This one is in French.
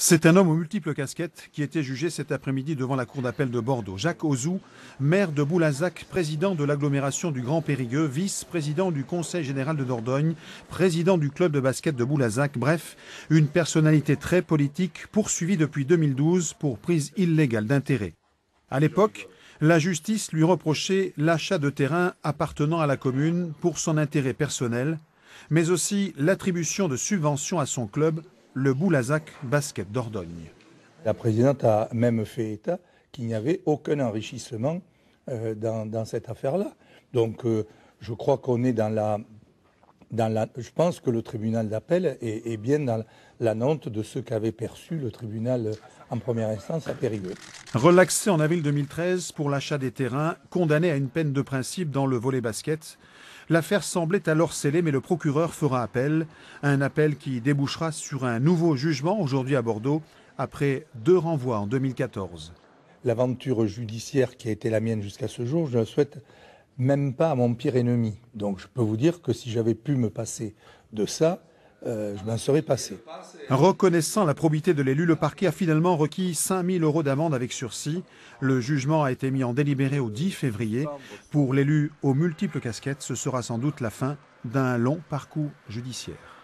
C'est un homme aux multiples casquettes qui était jugé cet après-midi devant la cour d'appel de Bordeaux. Jacques Ozou, maire de Boulazac, président de l'agglomération du Grand Périgueux, vice-président du Conseil général de Dordogne, président du club de basket de Boulazac, bref, une personnalité très politique poursuivie depuis 2012 pour prise illégale d'intérêt. À l'époque, la justice lui reprochait l'achat de terrain appartenant à la commune pour son intérêt personnel, mais aussi l'attribution de subventions à son club le Boulazac Basket d'Ordogne. La présidente a même fait état qu'il n'y avait aucun enrichissement euh, dans, dans cette affaire-là. Donc euh, je crois qu'on est dans la, je pense que le tribunal d'appel est, bien dans la note de ce qu'avait perçu le tribunal euh, en première instance à Périgueux. Relaxé en avril 2013 pour l'achat des terrains, condamné à une peine de principe dans le volet basket, l'affaire semblait alors scellée, mais le procureur fera appel, un appel qui débouchera sur un nouveau jugement aujourd'hui à Bordeaux, après deux renvois en 2014. L'aventure judiciaire qui a été la mienne jusqu'à ce jour, je souhaite même pas à mon pire ennemi. Donc je peux vous dire que si j'avais pu me passer de ça, euh, je m'en serais passé. Reconnaissant la probité de l'élu, le parquet a finalement requis 5000 000 euros d'amende avec sursis. Le jugement a été mis en délibéré au 10 février. Pour l'élu aux multiples casquettes, ce sera sans doute la fin d'un long parcours judiciaire.